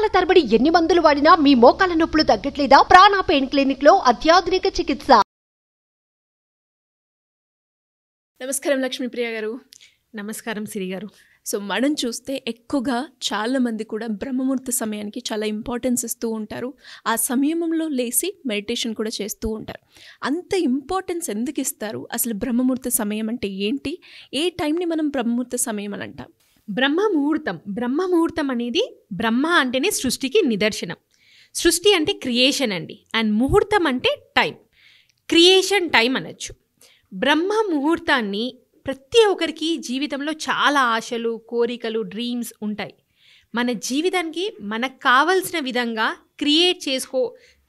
నెలల తరబడి ఎన్ని మందులు వాడినా మీ మోకాల నొప్పులు తగ్గట్లేదా ప్రాణ పెయిన్ క్లినిక్ లో అత్యాధునిక చికిత్స నమస్కారం లక్ష్మీప్రియ గారు నమస్కారం సిరి గారు సో మనం చూస్తే ఎక్కువగా చాలామంది కూడా బ్రహ్మముహూర్త సమయానికి చాలా ఇంపార్టెన్స్ ఇస్తూ ఉంటారు ఆ సమయంలో లేచి మెడిటేషన్ కూడా చేస్తూ ఉంటారు అంత ఇంపార్టెన్స్ ఎందుకు ఇస్తారు అసలు బ్రహ్మముహూర్త సమయం అంటే ఏంటి ఏ టైంని మనం బ్రహ్మముహూర్త సమయం అని అంటాం బ్రహ్మముహూర్తం బ్రహ్మముహూర్తం అనేది బ్రహ్మ అంటేనే సృష్టికి నిదర్శనం సృష్టి అంటే క్రియేషన్ అండి అండ్ ముహూర్తం అంటే టైం క్రియేషన్ టైం అనొచ్చు బ్రహ్మ ముహూర్తాన్ని ప్రతి ఒక్కరికి జీవితంలో చాలా ఆశలు కోరికలు డ్రీమ్స్ ఉంటాయి మన జీవితానికి మనకు కావలసిన విధంగా క్రియేట్ చేసుకో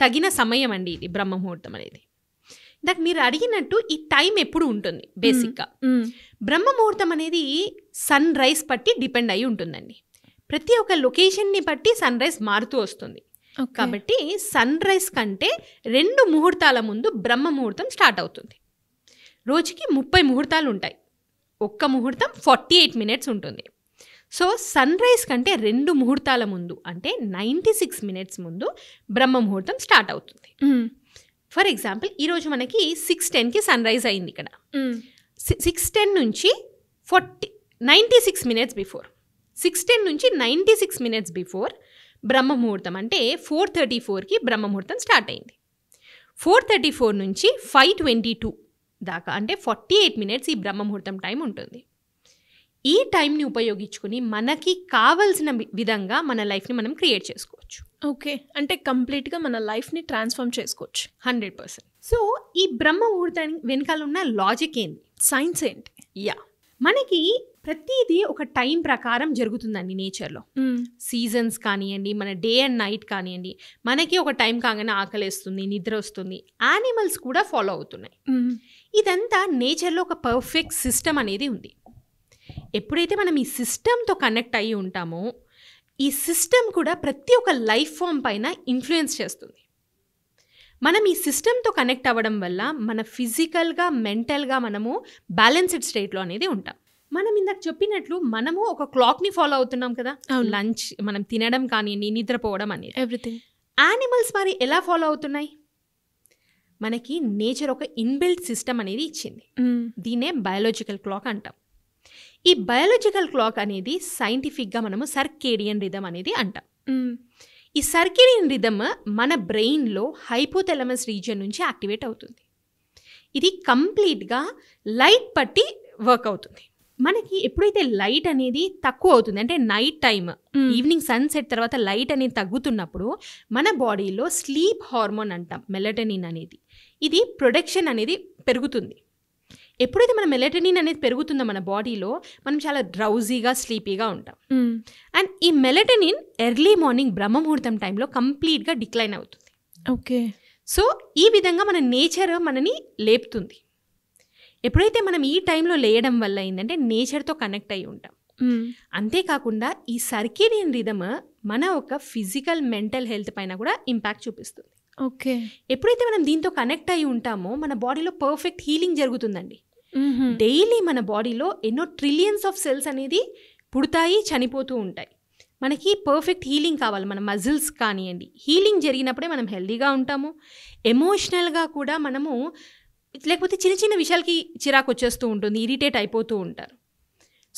తగిన సమయం అండి ఇది బ్రహ్మ ముహూర్తం అనేది ఇందాక మీరు అడిగినట్టు ఈ టైం ఎప్పుడు ఉంటుంది బేసిక్గా బ్రహ్మ ముహూర్తం అనేది సన్ రైజ్ బట్టి డిపెండ్ అయి ఉంటుందండి ప్రతి ఒక్క లొకేషన్ని బట్టి సన్ రైజ్ మారుతూ వస్తుంది కాబట్టి సన్ రైజ్ కంటే రెండు ముహూర్తాల ముందు బ్రహ్మ ముహూర్తం స్టార్ట్ అవుతుంది రోజుకి ముప్పై ముహూర్తాలు ఉంటాయి ఒక్క ముహూర్తం ఫార్టీ ఎయిట్ మినిట్స్ ఉంటుంది సో సన్ రైజ్ కంటే రెండు ముహూర్తాల ముందు అంటే నైంటీ సిక్స్ మినిట్స్ ముందు బ్రహ్మ ముహూర్తం స్టార్ట్ అవుతుంది ఫర్ ఎగ్జాంపుల్ ఈరోజు మనకి సిక్స్ టెన్కి సన్ రైజ్ అయింది ఇక్కడ సిక్స్ టెన్ నుంచి forty ninety six minutes before six ten నుంచి నైంటీ సిక్స్ మినిట్స్ బిఫోర్ బ్రహ్మముహూర్తం అంటే ఫోర్ థర్టీ ఫోర్కి బ్రహ్మముహూర్తం స్టార్ట్ అయింది ఫోర్ థర్టీ ఫోర్ నుంచి ఫైవ్ ట్వంటీ టూ దాకా అంటే ఫార్టీ ఎయిట్ మినిట్స్ ఈ బ్రహ్మముహూర్తం టైం ఉంటుంది ఈ టైంని ఉపయోగించుకుని మనకి కావలసిన విధంగా మన లైఫ్ని మనం క్రియేట్ చేసుకోవచ్చు ఓకే అంటే కంప్లీట్గా మన లైఫ్ని ట్రాన్స్ఫార్మ్ చేసుకోవచ్చు హండ్రెడ్ పర్సెంట్ సో ఈ బ్రహ్మ ముహూర్తానికి వెనకాల ఉన్న లాజిక్ ఏంటి సైన్స్ ఏంటి యా మనకి ప్రతిదీ ఒక టైం ప్రకారం జరుగుతుందండి నేచర్లో సీజన్స్ కానివ్వండి మన డే అండ్ నైట్ కానివ్వండి మనకి ఒక టైం కాగానే వేస్తుంది నిద్ర వస్తుంది యానిమల్స్ కూడా ఫాలో అవుతున్నాయి ఇదంతా నేచర్లో ఒక పర్ఫెక్ట్ సిస్టమ్ అనేది ఉంది ఎప్పుడైతే మనం ఈ సిస్టమ్తో కనెక్ట్ అయ్యి ఉంటామో ఈ సిస్టమ్ కూడా ప్రతి ఒక్క లైఫ్ ఫామ్ పైన ఇన్ఫ్లుయెన్స్ చేస్తుంది మనం ఈ సిస్టమ్తో కనెక్ట్ అవ్వడం వల్ల మన ఫిజికల్గా మెంటల్గా మనము బ్యాలెన్స్డ్ స్టేట్లో అనేది ఉంటాం మనం ఇందాక చెప్పినట్లు మనము ఒక క్లాక్ని ఫాలో అవుతున్నాం కదా లంచ్ మనం తినడం కానీ నిద్రపోవడం అనేది ఎవ్రీథింగ్ యానిమల్స్ మరి ఎలా ఫాలో అవుతున్నాయి మనకి నేచర్ ఒక ఇన్బిల్ట్ సిస్టమ్ అనేది ఇచ్చింది దీనే బయాలజికల్ క్లాక్ అంటాం ఈ బయాలజికల్ క్లాక్ అనేది సైంటిఫిక్గా మనము సర్కేడియన్ రిధమ్ అనేది అంటాం ఈ సర్కిలియన్ రిధమ్ మన బ్రెయిన్లో హైపోథెలమస్ రీజియన్ నుంచి యాక్టివేట్ అవుతుంది ఇది కంప్లీట్గా లైట్ పట్టి వర్క్ అవుతుంది మనకి ఎప్పుడైతే లైట్ అనేది తక్కువ అవుతుంది అంటే నైట్ టైం ఈవినింగ్ సన్సెట్ తర్వాత లైట్ అనేది తగ్గుతున్నప్పుడు మన బాడీలో స్లీప్ హార్మోన్ అంటాం మెలటనిన్ అనేది ఇది ప్రొడక్షన్ అనేది పెరుగుతుంది ఎప్పుడైతే మన మెలటనిన్ అనేది పెరుగుతుందో మన బాడీలో మనం చాలా డ్రౌజీగా స్లీపీగా ఉంటాం అండ్ ఈ మెలటనిన్ ఎర్లీ మార్నింగ్ బ్రహ్మముహూర్తం టైంలో కంప్లీట్గా డిక్లైన్ అవుతుంది ఓకే సో ఈ విధంగా మన నేచర్ మనని లేపుతుంది ఎప్పుడైతే మనం ఈ టైంలో లేయడం వల్ల ఏంటంటే నేచర్తో కనెక్ట్ అయి ఉంటాం అంతేకాకుండా ఈ సర్కేడియన్ రిధమ్ మన ఒక ఫిజికల్ మెంటల్ హెల్త్ పైన కూడా ఇంపాక్ట్ చూపిస్తుంది ఓకే ఎప్పుడైతే మనం దీంతో కనెక్ట్ అయి ఉంటామో మన బాడీలో పర్ఫెక్ట్ హీలింగ్ జరుగుతుందండి డైలీ మన బాడీలో ఎన్నో ట్రిలియన్స్ ఆఫ్ సెల్స్ అనేది పుడతాయి చనిపోతూ ఉంటాయి మనకి పర్ఫెక్ట్ హీలింగ్ కావాలి మన మజిల్స్ కానివ్వండి హీలింగ్ జరిగినప్పుడే మనం హెల్దీగా ఉంటాము ఎమోషనల్గా కూడా మనము లేకపోతే చిన్న చిన్న విషయాలకి చిరాకు వచ్చేస్తూ ఉంటుంది ఇరిటేట్ అయిపోతూ ఉంటారు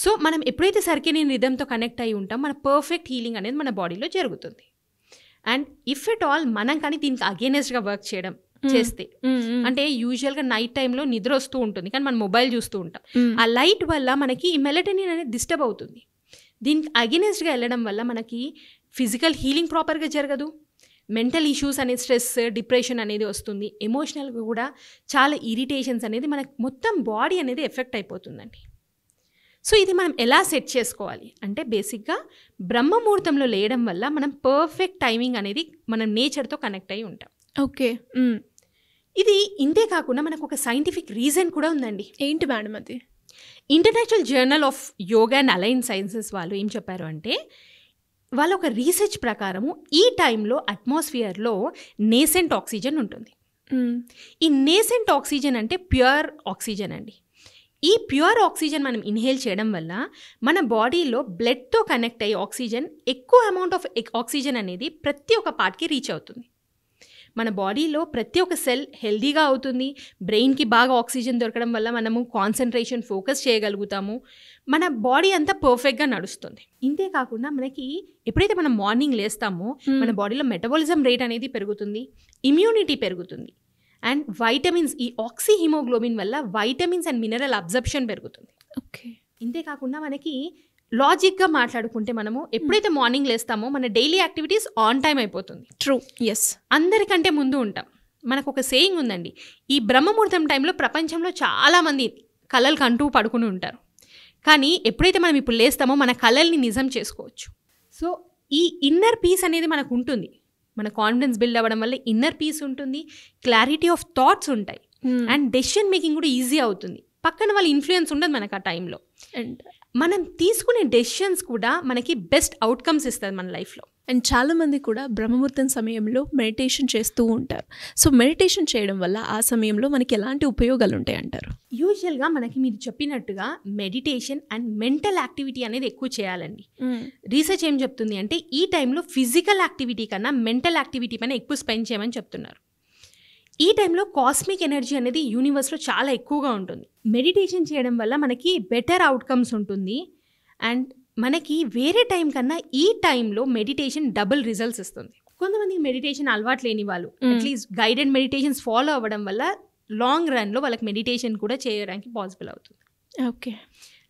సో మనం ఎప్పుడైతే నేను రిధంతో కనెక్ట్ అయి ఉంటాం మన పర్ఫెక్ట్ హీలింగ్ అనేది మన బాడీలో జరుగుతుంది అండ్ ఇఫ్ ఎట్ ఆల్ మనం కానీ దీనికి అగేనెస్ట్గా వర్క్ చేయడం చేస్తే అంటే యూజువల్ గా నైట్ టైంలో నిద్ర వస్తూ ఉంటుంది కానీ మనం మొబైల్ చూస్తూ ఉంటాం ఆ లైట్ వల్ల మనకి ఈ మెలటనిన్ అనేది డిస్టర్బ్ అవుతుంది దీనికి గా వెళ్ళడం వల్ల మనకి ఫిజికల్ హీలింగ్ ప్రాపర్గా జరగదు మెంటల్ ఇష్యూస్ అనేది స్ట్రెస్ డిప్రెషన్ అనేది వస్తుంది ఎమోషనల్గా కూడా చాలా ఇరిటేషన్స్ అనేది మనకి మొత్తం బాడీ అనేది ఎఫెక్ట్ అయిపోతుందండి సో ఇది మనం ఎలా సెట్ చేసుకోవాలి అంటే బేసిక్గా బ్రహ్మముహూర్తంలో లేయడం వల్ల మనం పర్ఫెక్ట్ టైమింగ్ అనేది మనం నేచర్తో కనెక్ట్ అయి ఉంటాం ఓకే ఇది ఇంతే కాకుండా మనకు ఒక సైంటిఫిక్ రీజన్ కూడా ఉందండి ఏంటి మేడం అది international journal of yoga and allied sciences వాళ్ళు ఏం చెప్పారు అంటే వాళ్ళ ఒక రీసెర్చ్ ప్రకారము ఈ టైంలో అట్మాస్ఫియర్లో నేసెంట్ ఆక్సిజన్ ఉంటుంది ఈ నేసెంట్ ఆక్సిజన్ అంటే ప్యూర్ ఆక్సిజన్ అండి ఈ ప్యూర్ ఆక్సిజన్ మనం ఇన్హేల్ చేయడం వల్ల మన బాడీలో బ్లడ్తో కనెక్ట్ అయ్యే ఆక్సిజన్ ఎక్కువ అమౌంట్ ఆఫ్ ఆక్సిజన్ అనేది ప్రతి ఒక్క పార్ట్కి రీచ్ అవుతుంది మన బాడీలో ప్రతి ఒక్క సెల్ హెల్దీగా అవుతుంది బ్రెయిన్కి బాగా ఆక్సిజన్ దొరకడం వల్ల మనము కాన్సన్ట్రేషన్ ఫోకస్ చేయగలుగుతాము మన బాడీ అంతా పర్ఫెక్ట్గా నడుస్తుంది ఇంతే కాకుండా మనకి ఎప్పుడైతే మనం మార్నింగ్ లేస్తామో మన బాడీలో మెటబాలిజం రేట్ అనేది పెరుగుతుంది ఇమ్యూనిటీ పెరుగుతుంది అండ్ వైటమిన్స్ ఈ ఆక్సీ హిమోగ్లోబిన్ వల్ల వైటమిన్స్ అండ్ మినరల్ అబ్జర్ప్షన్ పెరుగుతుంది ఓకే ఇంతేకాకుండా మనకి లాజిక్గా మాట్లాడుకుంటే మనము hmm. ఎప్పుడైతే మార్నింగ్ లేస్తామో మన డైలీ యాక్టివిటీస్ ఆన్ టైం అయిపోతుంది ట్రూ ఎస్ అందరికంటే ముందు ఉంటాం మనకు ఒక సేయింగ్ ఉందండి ఈ బ్రహ్మముహూర్తం టైంలో ప్రపంచంలో చాలామంది కళలు కంటూ పడుకుని ఉంటారు కానీ ఎప్పుడైతే మనం ఇప్పుడు లేస్తామో మన కళల్ని నిజం చేసుకోవచ్చు సో ఈ ఇన్నర్ పీస్ అనేది మనకు ఉంటుంది మన కాన్ఫిడెన్స్ బిల్డ్ అవ్వడం వల్ల ఇన్నర్ పీస్ ఉంటుంది క్లారిటీ ఆఫ్ థాట్స్ ఉంటాయి అండ్ డెసిషన్ మేకింగ్ కూడా ఈజీ అవుతుంది పక్కన వాళ్ళ ఇన్ఫ్లుయెన్స్ ఉండదు మనకు ఆ టైంలో అండ్ మనం తీసుకునే డెసిషన్స్ కూడా మనకి బెస్ట్ అవుట్కమ్స్ ఇస్తుంది మన లైఫ్లో అండ్ చాలామంది కూడా బ్రహ్మముహూర్తం సమయంలో మెడిటేషన్ చేస్తూ ఉంటారు సో మెడిటేషన్ చేయడం వల్ల ఆ సమయంలో మనకి ఎలాంటి ఉపయోగాలు ఉంటాయి అంటారు యూజువల్గా మనకి మీరు చెప్పినట్టుగా మెడిటేషన్ అండ్ మెంటల్ యాక్టివిటీ అనేది ఎక్కువ చేయాలండి రీసెర్చ్ hmm. ఏం చెప్తుంది అంటే ఈ టైంలో ఫిజికల్ యాక్టివిటీ కన్నా మెంటల్ యాక్టివిటీ పైన ఎక్కువ స్పెండ్ చేయమని చెప్తున్నారు ఈ టైంలో కాస్మిక్ ఎనర్జీ అనేది యూనివర్స్లో చాలా ఎక్కువగా ఉంటుంది మెడిటేషన్ చేయడం వల్ల మనకి బెటర్ అవుట్కమ్స్ ఉంటుంది అండ్ మనకి వేరే టైం కన్నా ఈ టైంలో మెడిటేషన్ డబుల్ రిజల్ట్స్ ఇస్తుంది కొంతమంది మెడిటేషన్ అలవాటు లేని వాళ్ళు అట్లీస్ట్ గైడెడ్ మెడిటేషన్స్ ఫాలో అవ్వడం వల్ల లాంగ్ రన్లో వాళ్ళకి మెడిటేషన్ కూడా చేయడానికి పాసిబుల్ అవుతుంది ఓకే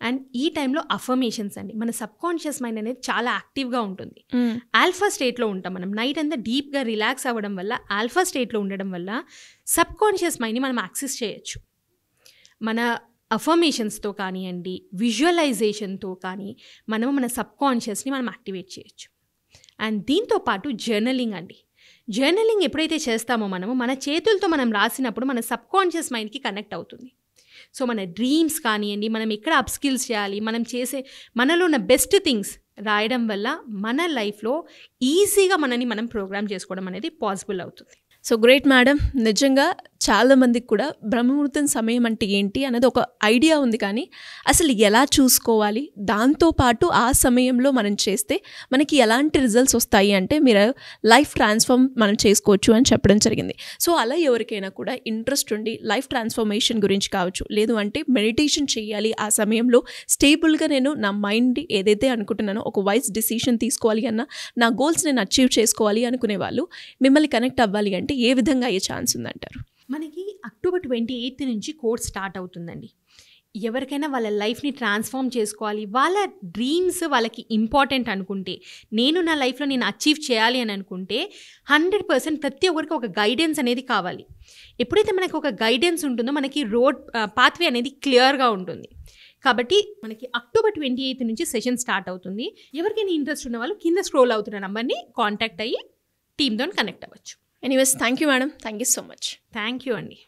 అండ్ ఈ టైంలో అఫర్మేషన్స్ అండి మన సబ్కాన్షియస్ మైండ్ అనేది చాలా యాక్టివ్గా ఉంటుంది ఆల్ఫా స్టేట్లో ఉంటాం మనం నైట్ అంతా డీప్గా రిలాక్స్ అవ్వడం వల్ల ఆల్ఫా స్టేట్లో ఉండడం వల్ల సబ్ కాన్షియస్ మైండ్ని మనం యాక్సెస్ చేయొచ్చు మన అఫర్మేషన్స్తో కానివ్వండి విజువలైజేషన్తో కానీ మనము మన సబ్ కాన్షియస్ని మనం యాక్టివేట్ చేయొచ్చు అండ్ దీంతో పాటు జర్నలింగ్ అండి జర్నలింగ్ ఎప్పుడైతే చేస్తామో మనము మన చేతులతో మనం రాసినప్పుడు మన సబ్కాన్షియస్ మైండ్కి కనెక్ట్ అవుతుంది సో మన డ్రీమ్స్ కానివ్వండి మనం ఎక్కడ అప్స్కిల్స్ చేయాలి మనం చేసే మనలో ఉన్న బెస్ట్ థింగ్స్ రాయడం వల్ల మన లైఫ్లో ఈజీగా మనని మనం ప్రోగ్రామ్ చేసుకోవడం అనేది పాసిబుల్ అవుతుంది సో గ్రేట్ మేడం నిజంగా చాలామందికి కూడా బ్రహ్మముహూర్తం సమయం అంటే ఏంటి అనేది ఒక ఐడియా ఉంది కానీ అసలు ఎలా చూసుకోవాలి దాంతోపాటు ఆ సమయంలో మనం చేస్తే మనకి ఎలాంటి రిజల్ట్స్ వస్తాయి అంటే మీరు లైఫ్ ట్రాన్స్ఫార్మ్ మనం చేసుకోవచ్చు అని చెప్పడం జరిగింది సో అలా ఎవరికైనా కూడా ఇంట్రెస్ట్ ఉండి లైఫ్ ట్రాన్స్ఫర్మేషన్ గురించి కావచ్చు లేదు అంటే మెడిటేషన్ చేయాలి ఆ సమయంలో స్టేబుల్గా నేను నా మైండ్ ఏదైతే అనుకుంటున్నానో ఒక వైస్ డిసిషన్ తీసుకోవాలి అన్న నా గోల్స్ నేను అచీవ్ చేసుకోవాలి అనుకునే వాళ్ళు మిమ్మల్ని కనెక్ట్ అవ్వాలి అంటే ఏ విధంగా అయ్యే ఛాన్స్ ఉందంటారు మనకి అక్టోబర్ ట్వంటీ ఎయిత్ నుంచి కోర్స్ స్టార్ట్ అవుతుందండి ఎవరికైనా వాళ్ళ లైఫ్ని ట్రాన్స్ఫార్మ్ చేసుకోవాలి వాళ్ళ డ్రీమ్స్ వాళ్ళకి ఇంపార్టెంట్ అనుకుంటే నేను నా లైఫ్లో నేను అచీవ్ చేయాలి అని అనుకుంటే హండ్రెడ్ పర్సెంట్ ప్రతి ఒక్కరికి ఒక గైడెన్స్ అనేది కావాలి ఎప్పుడైతే మనకు ఒక గైడెన్స్ ఉంటుందో మనకి రోడ్ పాత్వే అనేది క్లియర్గా ఉంటుంది కాబట్టి మనకి అక్టోబర్ ట్వంటీ ఎయిత్ నుంచి సెషన్ స్టార్ట్ అవుతుంది ఎవరికైనా ఇంట్రెస్ట్ ఉన్న వాళ్ళు కింద స్క్రోల్ అవుతున్న నెంబర్ని కాంటాక్ట్ అయ్యి టీమ్తో కనెక్ట్ అవ్వచ్చు anyways thank you madam thank you so much thank you అండి